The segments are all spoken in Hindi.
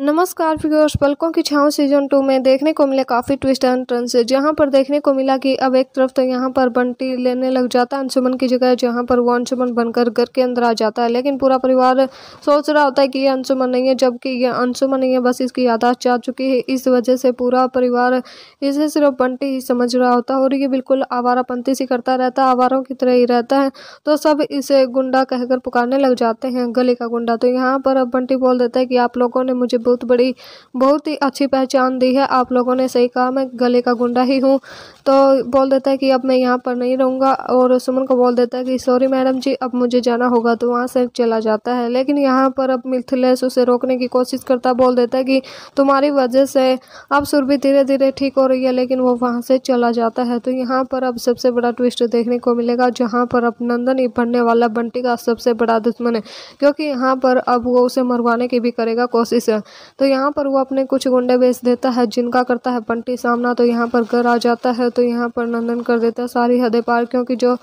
नमस्कार फिगर्स पलकों की छाँव सीजन टू में देखने को मिले काफ़ी ट्विस्ट एंड टर्न से जहाँ पर देखने को मिला कि अब एक तरफ तो यहाँ पर बंटी लेने लग जाता है अंशुमन की जगह जहाँ पर वो अंशुमन बनकर घर के अंदर आ जाता है लेकिन पूरा परिवार सोच रहा होता है कि ये अंशुमन नहीं है जबकि ये अंशुमन नहीं है बस इसकी यादाश्त जा चुकी है इस वजह से पूरा परिवार इसे सिर्फ बंटी ही समझ रहा होता है और ये बिल्कुल आवारापंथी सी करता रहता है आवारों की तरह ही रहता है तो सब इसे गुंडा कहकर पुकारने लग जाते हैं गले का गुंडा तो यहाँ पर अब बंटी बोल देता है कि आप लोगों ने मुझे बहुत बड़ी बहुत ही अच्छी पहचान दी है आप लोगों ने सही कहा मैं गले का गुंडा ही हूँ तो बोल देता है कि अब मैं यहाँ पर नहीं रहूँगा और सुमन को बोल देता है कि सॉरी मैडम जी अब मुझे जाना होगा तो वहाँ से चला जाता है लेकिन यहाँ पर अब मिथिलेश उसे रोकने की कोशिश करता बोल देता है कि तुम्हारी वजह से अब सुर भी धीरे धीरे ठीक हो रही है लेकिन वो वहाँ से चला जाता है तो यहाँ पर अब सबसे बड़ा ट्विस्ट देखने को मिलेगा जहाँ पर अब नंदन ही पढ़ने वाला बंटी का सबसे बड़ा दुश्मन है क्योंकि यहाँ पर अब वो उसे मरवाने की भी करेगा कोशिश तो यहाँ पर वो अपने कुछ गुंडे बेच देता है जिनका करता है बंटी सामना तो यहाँ पर घर आ जाता है तो यहाँ पर नंदन कर देता है सारी हदें पार क्योंकि जो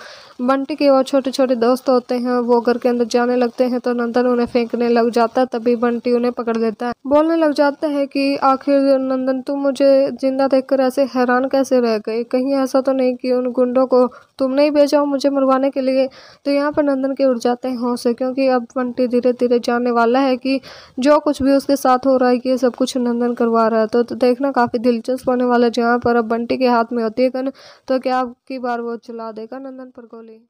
बंटी के और छोटे छोटे दोस्त होते हैं वो घर के अंदर जाने लगते हैं तो नंदन उन्हें फेंकने लग जाता है तभी बंटी उन्हें पकड़ देता है बोलने लग जाता है कि आखिर नंदन तुम मुझे जिंदा कर ऐसे हैरान कैसे रह गए कहीं ऐसा तो नहीं कि उन गुंडों को तुमने ही भेजा हो मुझे मरवाने के लिए तो यहाँ पर नंदन के उड़ जाते हैं होश क्योंकि अब बंटी धीरे धीरे जानने वाला है कि जो कुछ भी उसके साथ साथ हो रहा है कि ये सब कुछ नंदन करवा रहा है तो, तो देखना काफ़ी दिलचस्प होने वाला है जहाँ पर अब बंटी के हाथ में होती है कन तो क्या आपकी बार वो चला देगा नंदन पर गोली